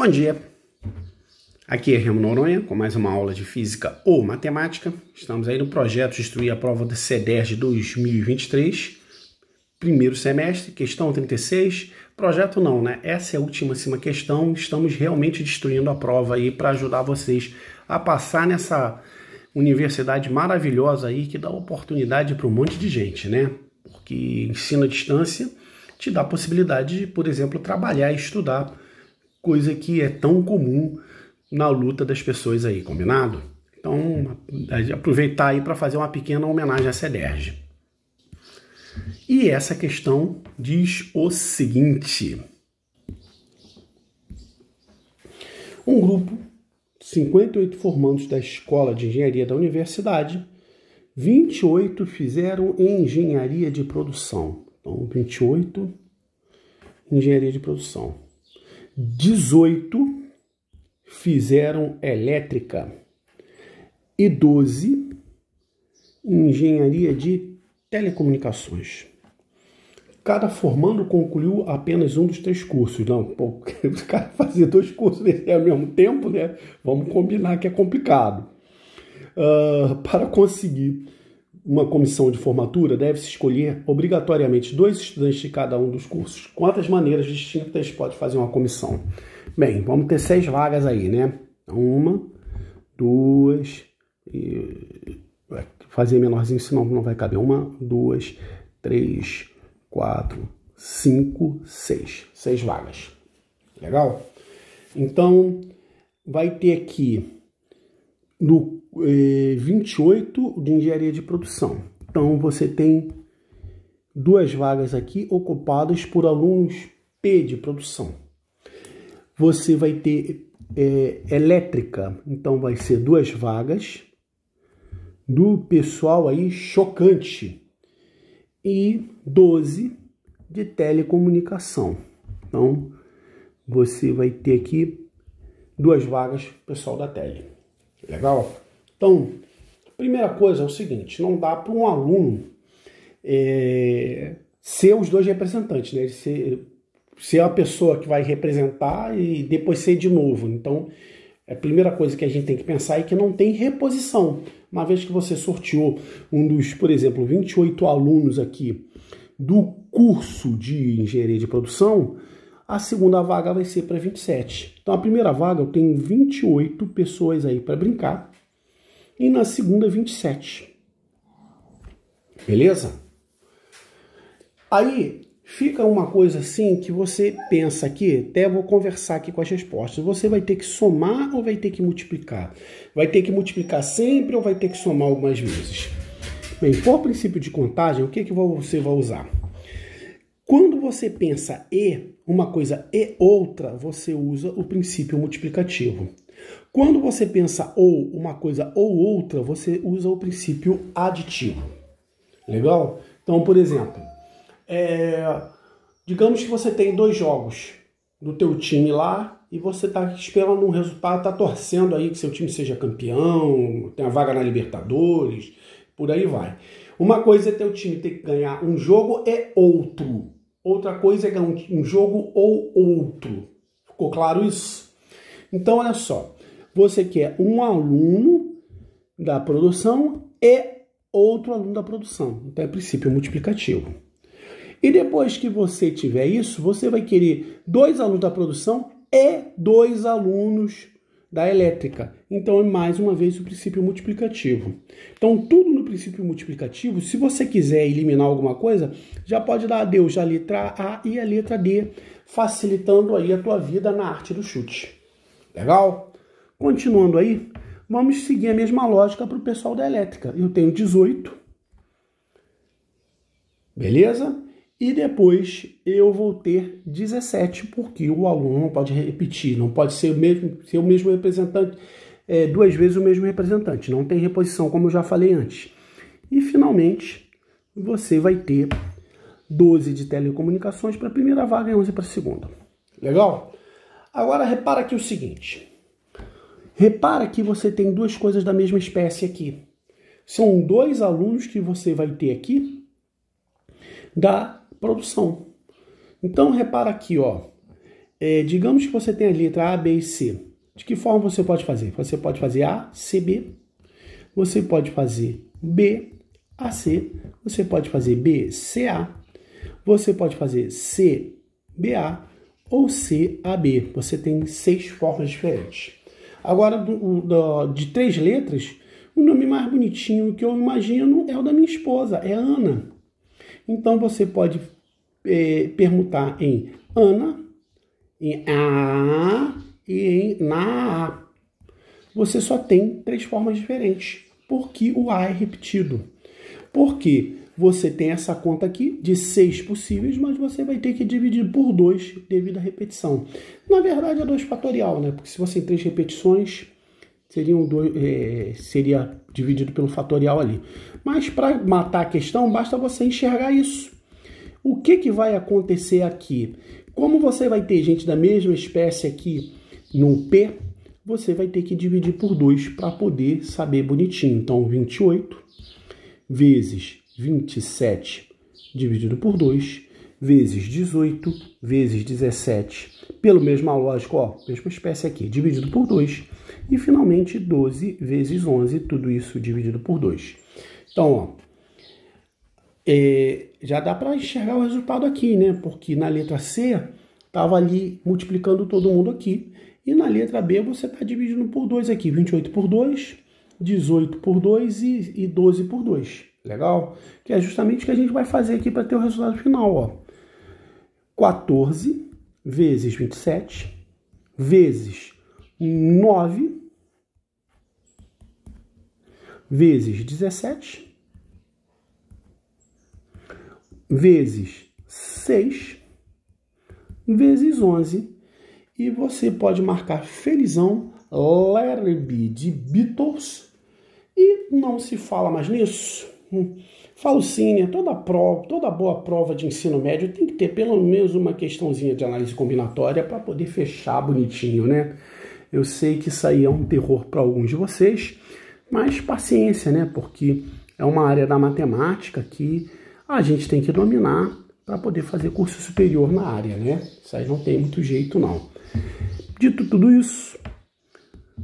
Bom dia! Aqui é Remo Noronha com mais uma aula de Física ou Matemática. Estamos aí no projeto de Instruir a Prova da de 2023, primeiro semestre, questão 36. Projeto não, né? Essa é a última cima questão. Estamos realmente destruindo a prova aí para ajudar vocês a passar nessa universidade maravilhosa aí que dá oportunidade para um monte de gente, né? Porque ensino à distância te dá a possibilidade de, por exemplo, trabalhar e estudar coisa que é tão comum na luta das pessoas aí, combinado? Então, aproveitar aí para fazer uma pequena homenagem a CEDERJ. E essa questão diz o seguinte: um grupo, 58 formandos da Escola de Engenharia da Universidade, 28 fizeram engenharia de produção. Então, 28 engenharia de produção. 18 fizeram elétrica e 12 engenharia de telecomunicações. Cada formando concluiu apenas um dos três cursos. Não, pô, os caras fazer dois cursos ao mesmo tempo, né? Vamos combinar que é complicado. Uh, para conseguir uma comissão de formatura, deve-se escolher obrigatoriamente dois estudantes de cada um dos cursos. Quantas maneiras distintas pode fazer uma comissão? Bem, vamos ter seis vagas aí, né? Então, uma, duas, e... fazer menorzinho, senão não vai caber. Uma, duas, três, quatro, cinco, seis. Seis vagas. Legal? Então, vai ter aqui no eh, 28 de engenharia de produção. Então você tem duas vagas aqui ocupadas por alunos P de produção. Você vai ter eh, elétrica, então vai ser duas vagas do pessoal aí chocante e 12 de telecomunicação. Então você vai ter aqui duas vagas pessoal da tele. Legal? Então, a primeira coisa é o seguinte: não dá para um aluno é, ser os dois representantes, né? Ele ser, ser a pessoa que vai representar e depois ser de novo. Então, é a primeira coisa que a gente tem que pensar é que não tem reposição. Uma vez que você sorteou um dos, por exemplo, 28 alunos aqui do curso de engenharia de produção, a segunda vaga vai ser para 27. Então a primeira vaga eu tenho 28 pessoas aí para brincar. E na segunda 27. Beleza? Aí fica uma coisa assim que você pensa aqui, até vou conversar aqui com as respostas. Você vai ter que somar ou vai ter que multiplicar? Vai ter que multiplicar sempre ou vai ter que somar algumas vezes? Bem, por princípio de contagem, o que, que você vai usar? Quando você pensa e uma coisa e outra, você usa o princípio multiplicativo. Quando você pensa ou uma coisa ou outra, você usa o princípio aditivo. Legal? Então, por exemplo, é... digamos que você tem dois jogos do teu time lá e você está esperando um resultado, está torcendo aí que seu time seja campeão, tenha vaga na Libertadores, por aí vai. Uma coisa é teu time ter que ganhar um jogo e outro outra coisa é um jogo ou outro. Ficou claro isso? Então, olha só. Você quer é um aluno da produção e outro aluno da produção. Então, é princípio multiplicativo. E depois que você tiver isso, você vai querer dois alunos da produção e dois alunos da elétrica. Então é mais uma vez o princípio multiplicativo. Então tudo no princípio multiplicativo, se você quiser eliminar alguma coisa, já pode dar adeus à letra A e à letra D, facilitando aí a tua vida na arte do chute. Legal? Continuando aí, vamos seguir a mesma lógica para o pessoal da elétrica. Eu tenho 18. Beleza? E depois eu vou ter 17, porque o aluno não pode repetir, não pode ser o mesmo, ser o mesmo representante, é, duas vezes o mesmo representante, não tem reposição, como eu já falei antes. E finalmente você vai ter 12 de telecomunicações para a primeira vaga e 11 para a segunda. Legal? Agora repara aqui o seguinte. Repara que você tem duas coisas da mesma espécie aqui. São dois alunos que você vai ter aqui da produção. Então repara aqui, ó. É, digamos que você tem a letra A, B e C. De que forma você pode fazer? Você pode fazer A, C, B. Você pode fazer B, A, C. Você pode fazer B, C, A. Você pode fazer C, B, A ou C, A, B. Você tem seis formas diferentes. Agora, do, do, de três letras, o nome mais bonitinho que eu imagino é o da minha esposa, é Ana. Então você pode é, permutar em Ana, em A e em Na. Você só tem três formas diferentes, porque o A é repetido. Porque você tem essa conta aqui de seis possíveis, mas você vai ter que dividir por dois devido à repetição. Na verdade, é 2 fatorial, né? Porque se você tem três repetições, seriam dois, é, seria dividido pelo fatorial ali. Mas para matar a questão, basta você enxergar isso. O que, que vai acontecer aqui? Como você vai ter gente da mesma espécie aqui no P, você vai ter que dividir por 2 para poder saber bonitinho. Então, 28 vezes 27 dividido por 2 vezes 18 vezes 17, pelo mesmo lógico, ó, mesma espécie aqui, dividido por 2. E finalmente 12 vezes 11, tudo isso dividido por 2. Então, ó, é, já dá para enxergar o resultado aqui, né? Porque na letra C estava ali multiplicando todo mundo aqui. E na letra B você está dividindo por 2 aqui, 28 por 2, 18 por 2 e, e 12 por 2. Legal? Que é justamente o que a gente vai fazer aqui para ter o resultado final. Ó. 14 vezes 27 vezes 9 vezes 17 vezes 6 vezes 11 e você pode marcar felizão Larry de Beatles e não se fala mais nisso. Falsinha, toda prova, toda boa prova de ensino médio tem que ter pelo menos uma questãozinha de análise combinatória para poder fechar bonitinho, né? Eu sei que isso aí é um terror para alguns de vocês, mas paciência, né? Porque é uma área da matemática que a gente tem que dominar para poder fazer curso superior na área, né? Isso aí não tem muito jeito não. Dito tudo isso,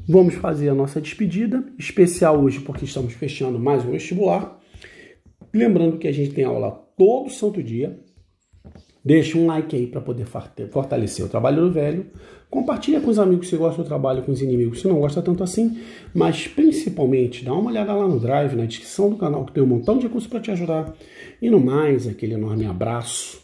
vamos fazer a nossa despedida especial hoje porque estamos fechando mais um vestibular. Lembrando que a gente tem aula todo santo dia. Deixa um like aí para poder fortalecer o trabalho do velho. Compartilha com os amigos se gosta do trabalho, com os inimigos se não gosta tanto assim. Mas principalmente, dá uma olhada lá no Drive, na descrição do canal, que tem um montão de recursos para te ajudar. E no mais, aquele enorme abraço